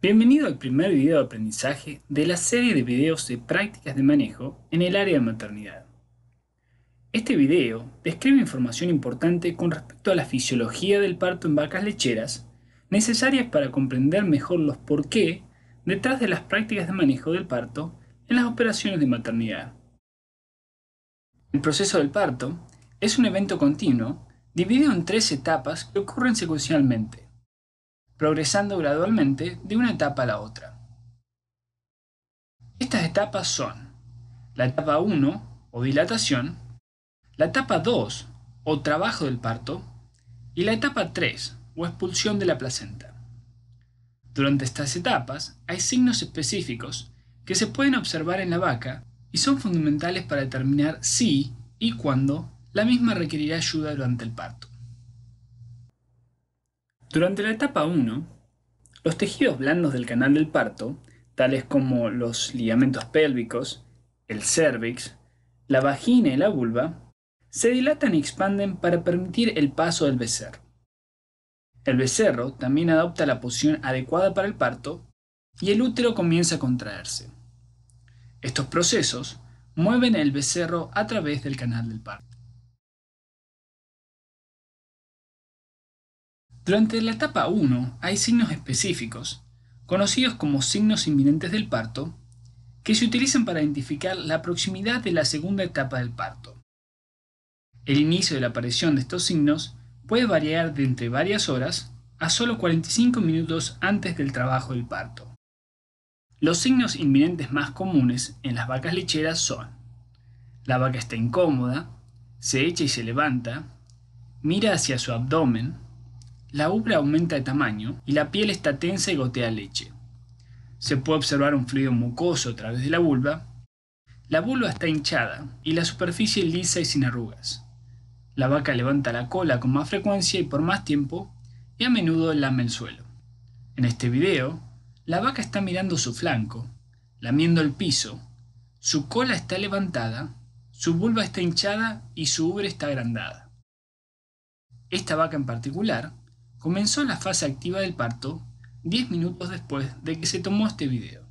Bienvenido al primer video de aprendizaje de la serie de videos de prácticas de manejo en el área de maternidad. Este video describe información importante con respecto a la fisiología del parto en vacas lecheras, necesarias para comprender mejor los por qué detrás de las prácticas de manejo del parto en las operaciones de maternidad. El proceso del parto es un evento continuo dividido en tres etapas que ocurren secuencialmente progresando gradualmente de una etapa a la otra. Estas etapas son la etapa 1 o dilatación, la etapa 2 o trabajo del parto y la etapa 3 o expulsión de la placenta. Durante estas etapas hay signos específicos que se pueden observar en la vaca y son fundamentales para determinar si y cuándo la misma requerirá ayuda durante el parto. Durante la etapa 1, los tejidos blandos del canal del parto, tales como los ligamentos pélvicos, el cérvix, la vagina y la vulva, se dilatan y expanden para permitir el paso del becerro. El becerro también adopta la posición adecuada para el parto y el útero comienza a contraerse. Estos procesos mueven el becerro a través del canal del parto. Durante la etapa 1 hay signos específicos, conocidos como signos inminentes del parto, que se utilizan para identificar la proximidad de la segunda etapa del parto. El inicio de la aparición de estos signos puede variar de entre varias horas a solo 45 minutos antes del trabajo del parto. Los signos inminentes más comunes en las vacas lecheras son la vaca está incómoda, se echa y se levanta, mira hacia su abdomen, la ubre aumenta de tamaño y la piel está tensa y gotea leche. Se puede observar un fluido mucoso a través de la vulva. La vulva está hinchada y la superficie lisa y sin arrugas. La vaca levanta la cola con más frecuencia y por más tiempo y a menudo lame el suelo. En este video, la vaca está mirando su flanco, lamiendo el piso, su cola está levantada, su vulva está hinchada y su ubre está agrandada. Esta vaca en particular comenzó la fase activa del parto 10 minutos después de que se tomó este video.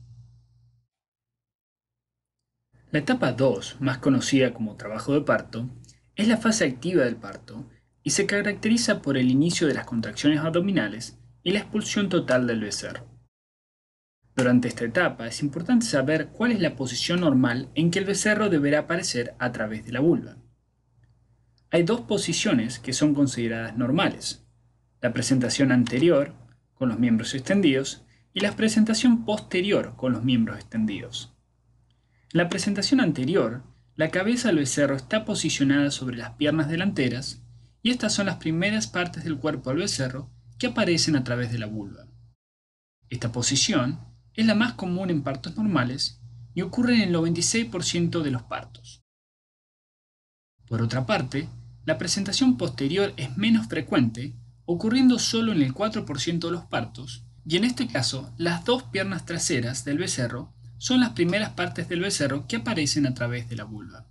La etapa 2, más conocida como trabajo de parto, es la fase activa del parto y se caracteriza por el inicio de las contracciones abdominales y la expulsión total del becerro. Durante esta etapa es importante saber cuál es la posición normal en que el becerro deberá aparecer a través de la vulva. Hay dos posiciones que son consideradas normales, la presentación anterior con los miembros extendidos y la presentación posterior con los miembros extendidos. En la presentación anterior, la cabeza del becerro está posicionada sobre las piernas delanteras y estas son las primeras partes del cuerpo del becerro que aparecen a través de la vulva. Esta posición es la más común en partos normales y ocurre en el 96% de los partos. Por otra parte, la presentación posterior es menos frecuente ocurriendo solo en el 4% de los partos, y en este caso las dos piernas traseras del becerro son las primeras partes del becerro que aparecen a través de la vulva.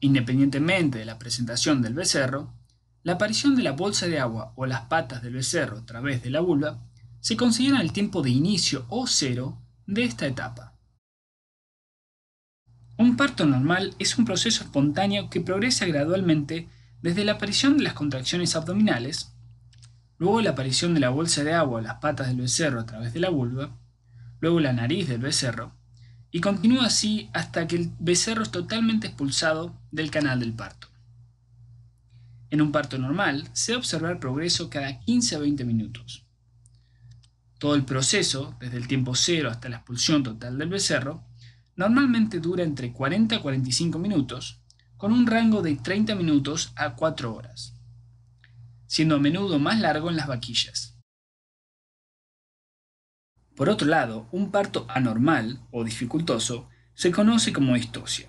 Independientemente de la presentación del becerro, la aparición de la bolsa de agua o las patas del becerro a través de la vulva se considera el tiempo de inicio o cero de esta etapa. Un parto normal es un proceso espontáneo que progresa gradualmente desde la aparición de las contracciones abdominales luego la aparición de la bolsa de agua a las patas del becerro a través de la vulva, luego la nariz del becerro, y continúa así hasta que el becerro es totalmente expulsado del canal del parto. En un parto normal se observa el progreso cada 15 a 20 minutos. Todo el proceso, desde el tiempo cero hasta la expulsión total del becerro, normalmente dura entre 40 a 45 minutos, con un rango de 30 minutos a 4 horas siendo a menudo más largo en las vaquillas. Por otro lado, un parto anormal o dificultoso se conoce como distosia.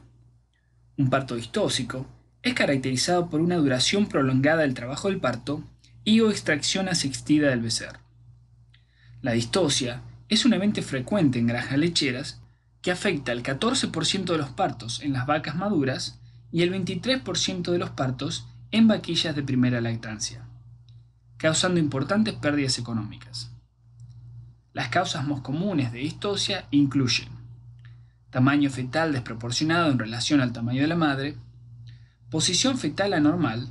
Un parto distósico es caracterizado por una duración prolongada del trabajo del parto y o extracción asistida del becerro. La distosia es un evento frecuente en granjas lecheras que afecta al 14% de los partos en las vacas maduras y el 23% de los partos en vaquillas de primera lactancia causando importantes pérdidas económicas. Las causas más comunes de distocia incluyen tamaño fetal desproporcionado en relación al tamaño de la madre, posición fetal anormal,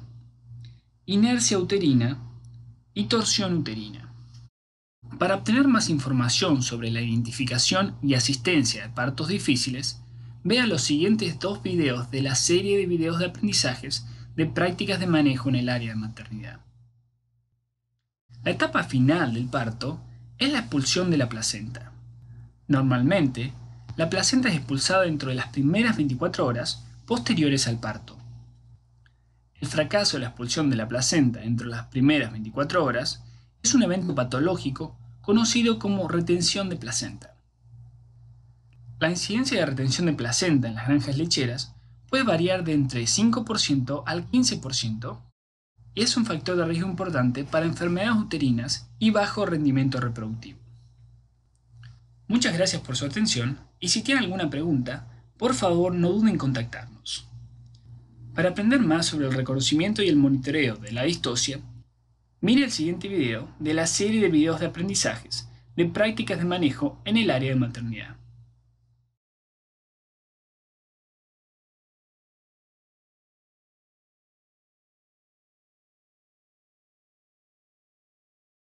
inercia uterina y torsión uterina. Para obtener más información sobre la identificación y asistencia de partos difíciles, vea los siguientes dos videos de la serie de videos de aprendizajes de prácticas de manejo en el área de maternidad. La etapa final del parto es la expulsión de la placenta. Normalmente, la placenta es expulsada dentro de las primeras 24 horas posteriores al parto. El fracaso de la expulsión de la placenta dentro de las primeras 24 horas es un evento patológico conocido como retención de placenta. La incidencia de retención de placenta en las granjas lecheras puede variar de entre 5% al 15% es un factor de riesgo importante para enfermedades uterinas y bajo rendimiento reproductivo. Muchas gracias por su atención y si tienen alguna pregunta, por favor no duden en contactarnos. Para aprender más sobre el reconocimiento y el monitoreo de la distosia, mire el siguiente video de la serie de videos de aprendizajes de prácticas de manejo en el área de maternidad.